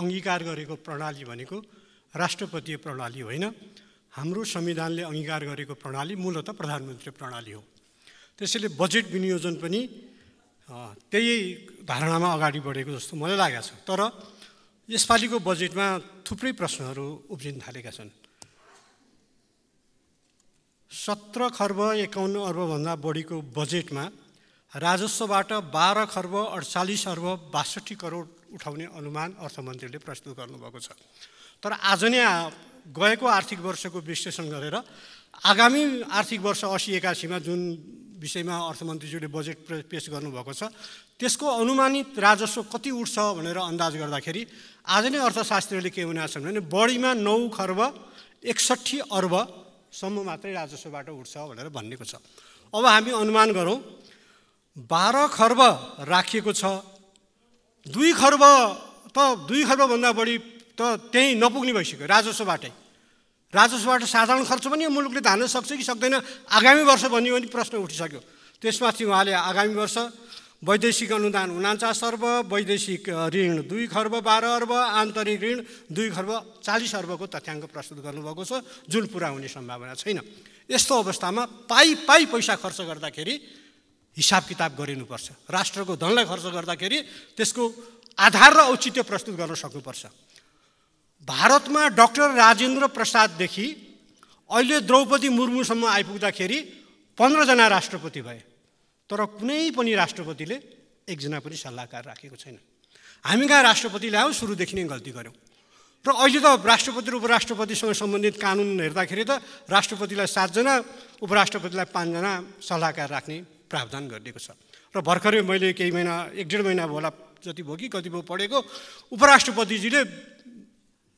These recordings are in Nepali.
अङ्गीकार गरेको प्रणाली भनेको राष्ट्रपति प्रणाली होइन हाम्रो संविधानले अङ्गीकार गरेको प्रणाली मूलत प्रधानमन्त्री प्रणाली हो त्यसैले बजेट विनियोजन पनि त्यही धारणामा अगाडि बढेको जस्तो मलाई लागेको छ तर यसपालिको बजेटमा थुप्रै प्रश्नहरू उब्जिन थालेका छन् सत्र खर्ब एकाउन्न अर्बभन्दा बढीको बजेटमा राजस्वबाट बाह्र खर्ब अडचालिस अर्ब बासठी करोड उठाउने अनुमान अर्थमन्त्रीले प्रस्तुत गर्नुभएको छ तर आज नै गएको आर्थिक वर्षको विश्लेषण गरेर आगामी आर्थिक वर्ष असी एकासीमा जुन विषयमा अर्थमन्त्रीज्यूले बजेट पेस गर्नुभएको छ त्यसको अनुमानित राजस्व कति उठ्छ भनेर अन्दाज गर्दाखेरि आज नै अर्थशास्त्रीले के भनेका छन् भने बढीमा नौ खर्ब एकसट्ठी अर्बसम्म मात्रै राजस्वबाट उठ्छ भनेर भनेको छ अब हामी अनुमान गरौँ बाह्र खर्ब राखिएको छ दुई खर्ब त दुई खर्बभन्दा बढी त त्यहीँ नपुग्ने भइसक्यो राजस्वबाटै राजस्वबाट साधारण खर्च पनि यो मुलुकले धान्न सक्छ कि सक्दैन आगामी वर्ष भन्यो भने प्रश्न उठिसक्यो त्यसमाथि उहाँले आगामी वर्ष वैदेशिक अनुदान उनान्चास अर्ब वैदेशिक ऋण दुई खर्ब बाह्र अर्ब आन्तरिक ऋण दुई खर्ब चालिस अर्बको तथ्याङ्क प्रस्तुत गर्नुभएको छ जुन पुरा हुने सम्भावना छैन यस्तो अवस्थामा पाइ पाइ पैसा खर्च गर्दाखेरि हिसाब किताब गरिनुपर्छ राष्ट्रको धनलाई खर्च गर्दाखेरि त्यसको आधार र औचित्य प्रस्तुत गर्न सक्नुपर्छ भारतमा डक्टर राजेन्द्र प्रसाददेखि अहिले द्रौपदी मुर्मुसम्म आइपुग्दाखेरि पन्ध्रजना राष्ट्रपति भए तर कुनै पनि राष्ट्रपतिले एकजना पनि सल्लाहकार राखेको छैन हामी कहाँ राष्ट्रपतिले ल्यायौँ सुरुदेखि नै गल्ती गऱ्यौँ र अहिले त राष्ट्रपति र उपराष्ट्रपतिसँग सम्बन्धित कानुन हेर्दाखेरि त राष्ट्रपतिलाई सातजना उपराष्ट्रपतिलाई पाँचजना सल्लाहकार राख्ने प्रावधान गरिदिएको छ र भर्खरै मैले केही महिना एक डेढ महिना होला जति भयो कि कति भयो पढेको उपराष्ट्रपतिजीले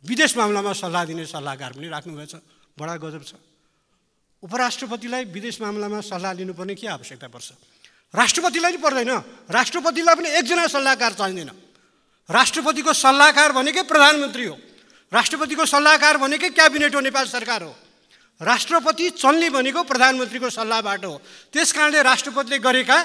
विदेश मामलामा सल्लाह दिने सल्लाहकार पनि राख्नुभएछ बडा गजब छ उपराष्ट्रपतिलाई विदेश मामलामा सल्लाह लिनुपर्ने के आवश्यकता पर्छ राष्ट्रपतिलाई पनि पर्दैन राष्ट्रपतिलाई पनि एकजना सल्लाहकार चाहिँदैन राष्ट्रपतिको सल्लाहकार भनेकै प्रधानमन्त्री हो राष्ट्रपतिको सल्लाहकार भनेकै क्याबिनेट हो नेपाल सरकार हो राष्ट्रपति चल्ने भनेको प्रधानमन्त्रीको सल्लाहबाट हो त्यस कारणले राष्ट्रपतिले गरेका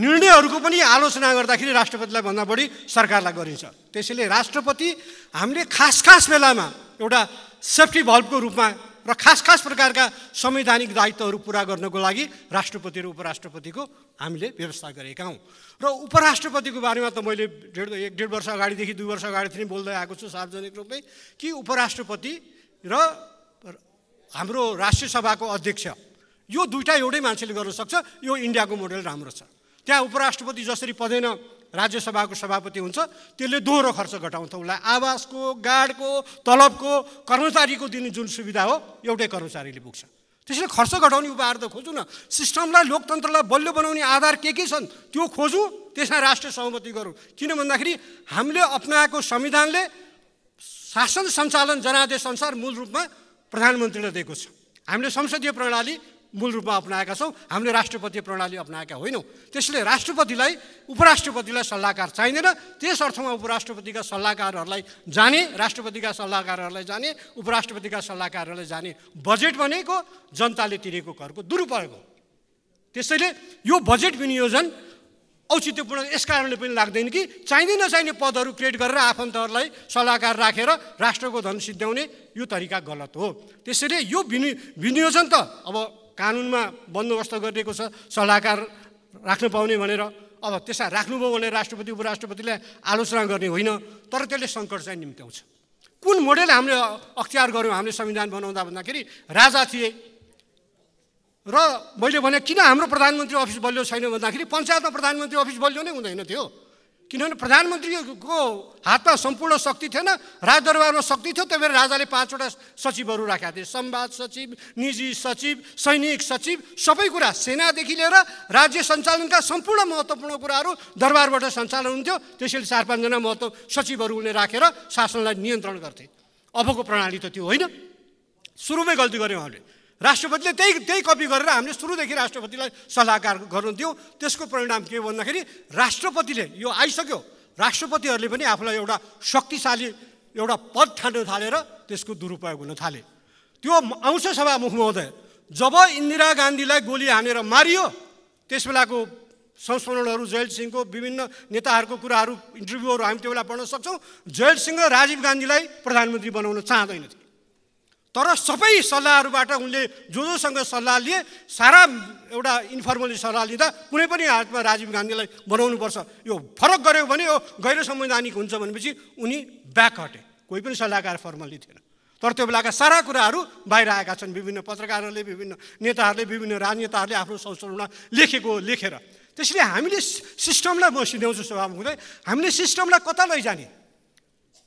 निर्णयहरूको पनि आलोचना गर्दाखेरि राष्ट्रपतिलाई भन्दा बढी सरकारलाई गरिन्छ त्यसैले राष्ट्रपति हामीले खास खास बेलामा एउटा सेफ्टी भल्भको रूपमा र खास खास प्रकारका संवैधानिक दायित्वहरू पुरा गर्नको लागि राष्ट्रपति र उपराष्ट्रपतिको हामीले व्यवस्था गरेका हौँ र उपराष्ट्रपतिको बारेमा त मैले डेढ एक डेढ वर्ष अगाडिदेखि दुई वर्ष अगाडिदेखि बोल्दै आएको छु सार्वजनिक रूपमै कि उपराष्ट्रपति र हाम्रो राष्ट्रिय सभाको अध्यक्ष यो दुइटा एउटै मान्छेले गर्न सक्छ यो इन्डियाको मोडल राम्रो छ त्यहाँ उपराष्ट्रपति जसरी पदेन राज्यसभाको सभापति हुन्छ त्यसले दोहोरो खर्च घटाउँछ उसलाई आवासको गार्डको तलबको कर्मचारीको दिने जुन सुविधा हो एउटै कर्मचारीले पुग्छ त्यसैले खर्च घटाउने उपायहरू त खोजौँ न सिस्टमलाई लोकतन्त्रलाई बलियो बनाउने आधार के के छन् त्यो खोजौँ त्यसमा राष्ट्रिय सहमति गरौँ किन भन्दाखेरि हामीले अप्नाएको संविधानले शासन सञ्चालन जनादेश अनुसार मूल रूपमा प्रधानमन्त्रीले दिएको छ हामीले संसदीय प्रणाली मूल रूपमा अप्नाएका छौँ हामीले राष्ट्रपति प्रणाली अप्नाएका होइनौँ त्यसले राष्ट्रपतिलाई उपराष्ट्रपतिलाई सल्लाहकार चाहिँदैन त्यस अर्थमा उपराष्ट्रपतिका सल्लाहकारहरूलाई जाने राष्ट्रपतिका सल्लाहकारहरूलाई जाने उपराष्ट्रपतिका सल्लाहकारहरूलाई जाने बजेट भनेको जनताले तिरेको करको दुरुपयोग हो त्यसैले यो बजेट विनियोजन औचित्यपूर्ण यस कारणले पनि लाग्दैन कि चाहिँदै नचाहिने पदहरू क्रिएट गरेर आफन्तहरूलाई सल्लाहकार राखेर राष्ट्रको धन सिद्ध्याउने यो तरिका गलत हो त्यसैले यो विनि विनियोजन त अब कानुनमा बन्दोबस्त गरिएको छ सल्लाहकार राख्नु पाउने भनेर अब त्यसलाई राख्नुभयो भने राष्ट्रपति उपराष्ट्रपतिलाई आलोचना गर्ने होइन तर त्यसले सङ्कट चाहिँ निम्त्याउँछ कुन मोडेल हामीले अख्तियार गऱ्यौँ हामीले संविधान बनाउँदा भन्दाखेरि राजा थिए र मैले भने किन हाम्रो प्रधानमन्त्री अफिस बलियो छैन भन्दाखेरि पञ्चायतमा प्रधानमन्त्री अफिस बलियो नै हुँदैन थियो किनभने प्रधानमन्त्रीको हातमा सम्पूर्ण शक्ति थिएन राजदरबारमा शक्ति थियो त्यही भएर राजाले पाँचवटा सचिवहरू राखेका थिए संवाद सचिव निजी सचिव सैनिक सचिव सबै कुरा सेनादेखि लिएर राज्य सञ्चालनका सम्पूर्ण महत्त्वपूर्ण कुराहरू दरबारबाट सञ्चालन हुन्थ्यो त्यसैले चार पाँचजना महत्त्व सचिवहरू उसले राखेर शासनलाई नियन्त्रण गर्थे अबको प्रणाली त त्यो होइन सुरुमै गल्ती गऱ्यो उहाँले राष्ट्रपतिले त्यही त्यही कपी गरेर हामीले सुरुदेखि राष्ट्रपतिलाई सल्लाहकार गर्नुहुन्थ्यो त्यसको परिणाम के भन्दाखेरि राष्ट्रपतिले यो आइसक्यो राष्ट्रपतिहरूले पनि आफूलाई एउटा शक्तिशाली एउटा पद ठान्न थालेर त्यसको दुरुपयोग हुन थाले त्यो आउँछ सभामुख महोदय जब इन्दिरा गान्धीलाई गोली हानेर मारियो त्यस बेलाको संस्मरणहरू जयल सिंहको विभिन्न नेताहरूको कुराहरू इन्टरभ्यूहरू हामी त्यो बेला पढ्न सक्छौँ जयल सिंह र राजीव गान्धीलाई प्रधानमन्त्री बनाउन चाहँदैनथे तर सबै सल्लाहहरूबाट उनले जो जोसँग सल्लाह लिए सारा एउटा इन्फर्मली सल्लाह लिँदा कुनै पनि हातमा राजीव गान्धीलाई बनाउनुपर्छ यो फरक गऱ्यो भने यो गैर संवैधानिक हुन्छ भनेपछि उनी ब्याक हटे कोही पनि सल्लाहकार फर्मली थिएन तर त्यो बेलाका सारा कुराहरू बाहिर आएका छन् विभिन्न पत्रकारहरूले विभिन्न नेताहरूले विभिन्न राजनेताहरूले आफ्नो संशोधनमा लेखेको लेखेर त्यसले हामीले सिस्टमलाई म सिध्याउँछु स्वभाव हुँदै हामीले सिस्टमलाई कता लैजाने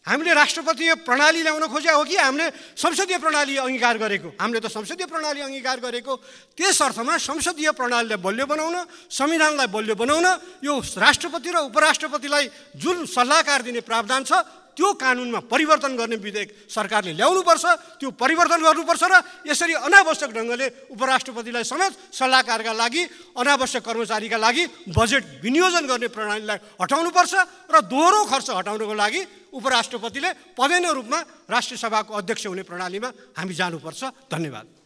हामीले राष्ट्रपतीय प्रणाली ल्याउन खोजे हो कि हामीले संसदीय प्रणाली अङ्गीकार गरेको हामीले त संसदीय प्रणाली अङ्गीकार गरेको त्यस अर्थमा संसदीय प्रणालीलाई बलियो बनाउन संविधानलाई बलियो बनाउन यो राष्ट्रपति र उपराष्ट्रपतिलाई जुन सल्लाहकार दिने प्रावधान छ त्यो कानुनमा परिवर्तन गर्ने विधेयक सरकारले ल्याउनुपर्छ त्यो परिवर्तन गर्नुपर्छ र यसरी अनावश्यक ढङ्गले उपराष्ट्रपतिलाई समेत सल्लाहकारका लागि अनावश्यक कर्मचारीका लागि बजेट विनियोजन गर्ने प्रणालीलाई हटाउनुपर्छ र दोहोरो खर्च हटाउनको लागि उपराष्ट्रपतिले पदेन रूपमा राष्ट्रिय सभाको अध्यक्ष हुने प्रणालीमा हामी जानुपर्छ धन्यवाद